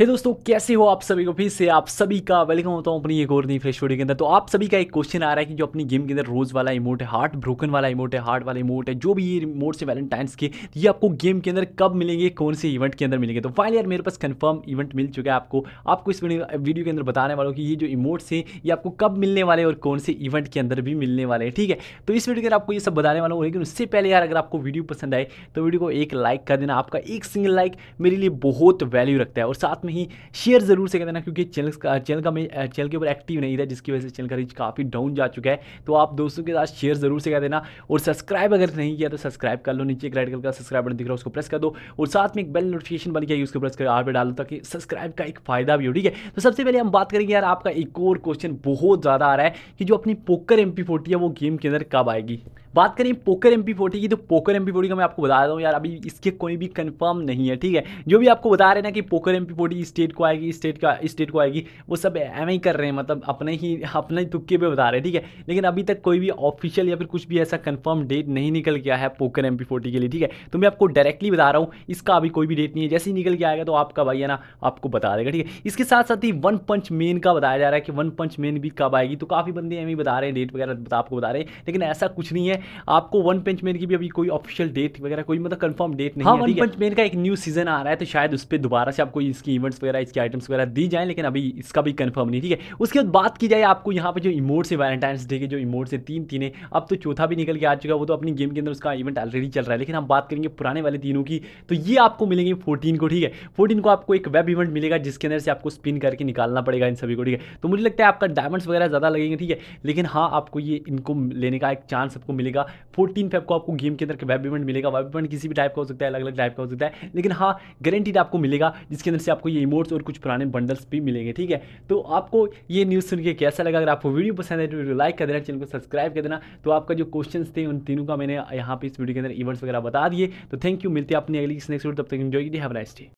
हे hey दोस्तों कैसे हो आप सभी को फिर से आप सभी का वेलकम होता हूँ अपनी एक और नई फ्रेश वीडियो के अंदर तो आप सभी का एक क्वेश्चन आ रहा है कि जो अपनी गेम के अंदर रोज वाला इमोट है हार्ट ब्रोकन वाला इमोट है हार्ट वाला इमोट है जो भी ये इमोट्स है वैलेंटाइंस के ये आपको गेम के अंदर कब मिलेंगे कौन से इवेंट के अंदर मिलेंगे तो फाइनल यार मेरे पास कन्फर्म इवेंट मिल चुका है आपको आपको इस वीडियो के अंदर बताने वालों की ये जो इमोट्स हैं ये आपको कब मिलने वाले और कौन से इवेंट के अंदर भी मिलने वाले हैं ठीक है तो इस वीडियो के अंदर आपको ये सब बताने वाला हूँ लेकिन उससे पहले यार अगर आपको वीडियो पसंद आए तो वीडियो को एक लाइक कर देना आपका एक सिंगल लाइक मेरे लिए बहुत वैल्यू रखता है और साथ में में ही शेयर ज़रूर से कर देना क्योंकि चैनल का चैनल का मैं चैनल के ऊपर एक्टिव नहीं था जिसकी वजह से चैनल का रीच काफ़ी डाउन जा चुका है तो आप दोस्तों के साथ शेयर ज़रूर से कर देना और सब्सक्राइब अगर नहीं किया तो सब्सक्राइब कर लो नीचे एक रेड कलर का सब्सक्राइब बटन दिख रहा है उसको प्रेस कर दो और साथ में एक बेल नोटिफिकेशन बन गया उसको प्रेस कर आर पर डालो ताकि सब्सक्राइब का एक फ़ायदा भी हो ठीक है तो सबसे पहले हम बात करेंगे यार आपका एक और क्वेश्चन बहुत ज़्यादा आ रहा है कि जो अपनी पोकर एम है वो गेम के अंदर कब आएगी बात करें पोकर एम पी की तो पोकर एम पी का मैं आपको बता रहा हूँ यार अभी इसके कोई भी कन्फर्म नहीं है ठीक है जो भी आपको बता रहे ना कि पोकर एम पी स्टेट को आएगी स्टेट का स्टेट को आएगी वो सब एम ही कर रहे हैं मतलब अपने ही अपने ही तुक्के पे बता रहे हैं ठीक है लेकिन अभी तक कोई भी ऑफिशियल या फिर कुछ भी ऐसा कन्फर्म डेट नहीं निकल गया है पोकर एम के लिए ठीक है तो मैं आपको डायरेक्टली बता रहा हूँ इसका अभी कोई भी डेट नहीं है जैसे ही निकल के आएगा तो आपका भाई है ना आपको बता देगा ठीक है इसके साथ साथ ही वन पंच मेन का बताया जा रहा है कि वन पंच मेन भी कब आएगी तो काफ़ी बंदे एम बता रहे हैं डेट वगैरह आपको बता रहे हैं लेकिन ऐसा कुछ नहीं है आपको वन पंच मैन की भी अभी कोई ऑफिशियल डेट वगैरह कोई मतलब कंफर्म डेट नहीं हाँ, है वन पंच मैन का एक न्यू सीजन आ रहा है तो शायद उस पर दोबारा से आपको इसकी इवेंट्स वगैरह इसके आइटम्स वगैरह दी जाए लेकिन अभी इसका भी कन्फर्म नहीं ठीक है उसके बाद बात की जाए आपको यहाँ पर जो इमोट्स है वैलेंटाइंस डे के जो इमोट्स है तीन तीन है अब तो चौथा भी निकल के आ चुका है वो तो अपनी गेम के अंदर उसका इवेंट ऑलरेडी चल रहा है लेकिन हम बात करेंगे पुराने वाले तीनों की तो ये आपको मिलेंगे फोर्टीन को ठीक है फोर्टीन को आपको एक वेब इवेंट मिलेगा जिसके अंदर से आपको स्पिन करके निकालना पड़ेगा इन सभी को ठीक है तो मुझे लगता है आपका डायमंड्स वगैरह ज़्यादा लगेंगे ठीक है लेकिन हाँ आपको ये इनको लेने का एक चांस आपको मिलेगा मिलेगा फोर्टीन फेब को आपको गेम के अंदर वेब इवेंट मिलेगा वेब इवेंट किसी भी टाइप का हो सकता है अलग अलग टाइप का हो सकता है लेकिन हाँ गारंटीड आपको मिलेगा जिसके अंदर से आपको ये इमोट्स और कुछ पुराने बंडल्स भी मिलेंगे ठीक है तो आपको ये न्यूज़ सुन के कैसा लगा अगर आपको वीडियो पसंद है तो लाइक कर देना चैनल को सब्सक्राइब कर देना तो आपका जो क्वेश्चन थे उन तीनों का मैंने यहाँ पर इस वीडियो के अंदर इवेंट्स वगैरह बता दिए तो थैंक यू मिलते हैं अपनी अगली नेक्स्ट वीडियो तब तक इन्जॉय कीजिए हैव नाइस डे